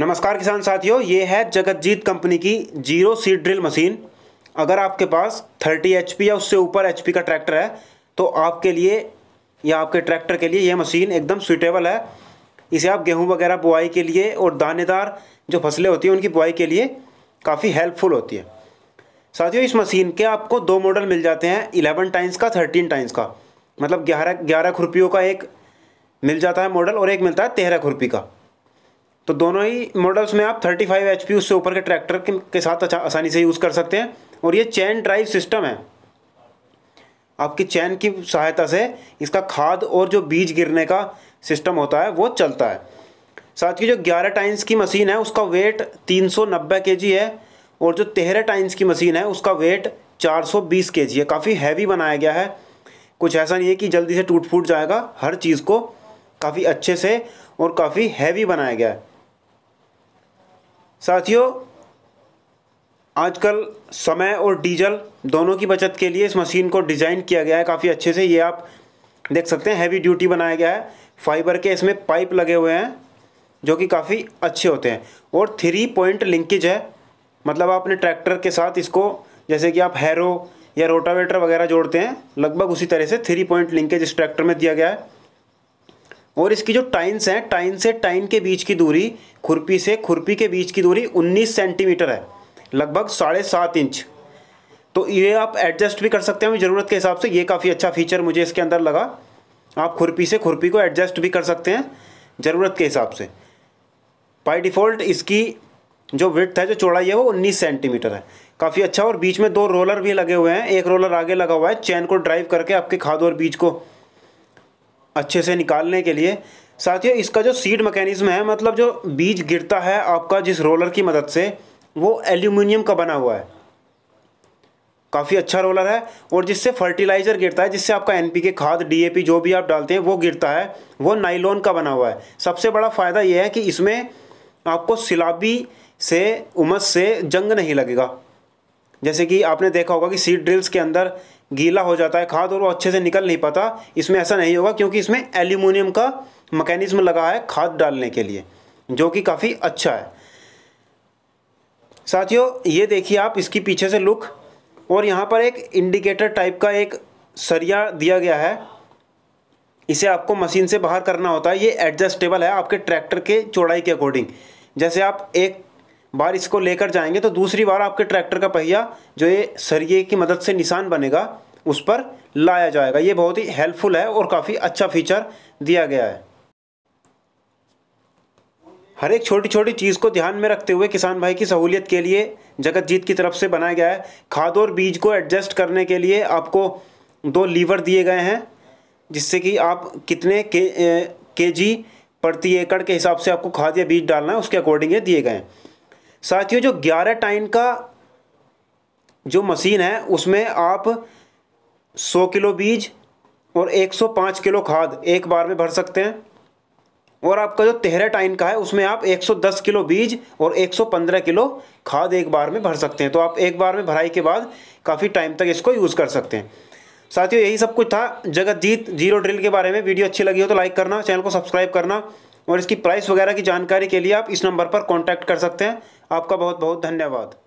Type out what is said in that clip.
नमस्कार किसान साथियों ये है जगतजीत कंपनी की जीरो सीड ड्रिल मशीन अगर आपके पास 30 एच या उससे ऊपर एच का ट्रैक्टर है तो आपके लिए या आपके ट्रैक्टर के लिए यह मशीन एकदम सुइटेबल है इसे आप गेहूं वगैरह बुआई के लिए और दानेदार जो फसलें होती हैं उनकी बुआई के लिए काफ़ी हेल्पफुल होती है साथियों इस मशीन के आपको दो मॉडल मिल जाते हैं इलेवन टाइम्स का थर्टीन टाइम्स का मतलब ग्यारह ग्यारह खुरपियों का एक मिल जाता है मॉडल और एक मिलता है तेरह खुरपी का तो दोनों ही मॉडल्स में आप 35 फाइव एच पी उससे ऊपर के ट्रैक्टर के साथ अच्छा आसानी से यूज़ कर सकते हैं और ये चैन ड्राइव सिस्टम है आपकी चैन की सहायता से इसका खाद और जो बीज गिरने का सिस्टम होता है वो चलता है साथ ही जो 11 टाइम्स की मशीन है उसका वेट 390 सौ है और जो 13 टाइम्स की मशीन है उसका वेट 420 सौ है काफ़ी हैवी बनाया गया है कुछ ऐसा नहीं है कि जल्दी से टूट फूट जाएगा हर चीज़ को काफ़ी अच्छे से और काफ़ी हैवी बनाया गया है साथियों आजकल समय और डीजल दोनों की बचत के लिए इस मशीन को डिज़ाइन किया गया है काफ़ी अच्छे से ये आप देख सकते हैं हैवी ड्यूटी बनाया गया है फाइबर के इसमें पाइप लगे हुए हैं जो कि काफ़ी अच्छे होते हैं और थ्री पॉइंट लिंकेज है मतलब आपने ट्रैक्टर के साथ इसको जैसे कि आप हैरो या रोटावेटर वगैरह जोड़ते हैं लगभग उसी तरह से थ्री पॉइंट लिंकेज इस ट्रैक्टर में दिया गया है और इसकी जो टाइन्स हैं टाइन से टाइन के बीच की दूरी खुरपी से खुरपी के बीच की दूरी 19 सेंटीमीटर है लगभग साढ़े सात इंच तो ये आप एडजस्ट भी कर सकते हैं ज़रूरत के हिसाब से ये काफ़ी अच्छा फीचर मुझे इसके अंदर लगा आप खुरपी से खुरपी को एडजस्ट भी कर सकते हैं ज़रूरत के हिसाब से बाई डिफ़ॉल्ट इसकी जो विथ है जो चौड़ाई है वो उन्नीस सेंटीमीटर है काफ़ी अच्छा और बीच में दो रोलर भी लगे हुए हैं एक रोलर आगे लगा हुआ है चैन को ड्राइव करके आपके खाद और बीज को अच्छे से निकालने के लिए साथियों इसका जो सीड मैकेनिज़्म है मतलब जो बीज गिरता है आपका जिस रोलर की मदद से वो एल्यूमिनियम का बना हुआ है काफ़ी अच्छा रोलर है और जिससे फर्टिलाइज़र गिरता है जिससे आपका एनपीके खाद डीएपी जो भी आप डालते हैं वो गिरता है वो नाइलोन का बना हुआ है सबसे बड़ा फ़ायदा यह है कि इसमें आपको सिलाबी से उमस से जंग नहीं लगेगा जैसे कि आपने देखा होगा कि सीड ड्रिल्स के अंदर गीला हो जाता है खाद और वो अच्छे से निकल नहीं पाता इसमें ऐसा नहीं होगा क्योंकि इसमें एल्यूमिनियम का मकैनिज़्म लगा है खाद डालने के लिए जो कि काफ़ी अच्छा है साथियों ये देखिए आप इसकी पीछे से लुक और यहाँ पर एक इंडिकेटर टाइप का एक सरिया दिया गया है इसे आपको मशीन से बाहर करना होता है ये एडजस्टेबल है आपके ट्रैक्टर के चौड़ाई के अकॉर्डिंग जैसे आप एक बार इसको लेकर जाएंगे तो दूसरी बार आपके ट्रैक्टर का पहिया जो ये सरिये की मदद से निशान बनेगा उस पर लाया जाएगा ये बहुत ही हेल्पफुल है और काफ़ी अच्छा फीचर दिया गया है हर एक छोटी छोटी चीज़ को ध्यान में रखते हुए किसान भाई की सहूलियत के लिए जगत जीत की तरफ से बनाया गया है खाद और बीज को एडजस्ट करने के लिए आपको दो लीवर दिए गए हैं जिससे कि आप कितने के के जी प्रति एकड़ के हिसाब से आपको खाद या बीज डालना है उसके अकॉर्डिंग ये दिए गए हैं साथियों जो ग्यारह टाइन का जो मशीन है उसमें आप 100 किलो बीज और 105 किलो खाद एक बार में भर सकते हैं और आपका जो तेहरा टाइन का है उसमें आप 110 किलो बीज और 115 किलो खाद एक बार में भर सकते हैं तो आप एक बार में भराई के बाद काफ़ी टाइम तक इसको यूज़ कर सकते हैं साथियों यही सब कुछ था जगतजीत जीरो ड्रिल के बारे में वीडियो अच्छी लगी हो तो लाइक करना चैनल को सब्सक्राइब करना और इसकी प्राइस वगैरह की जानकारी के लिए आप इस नंबर पर कॉन्टैक्ट कर सकते हैं आपका बहुत बहुत धन्यवाद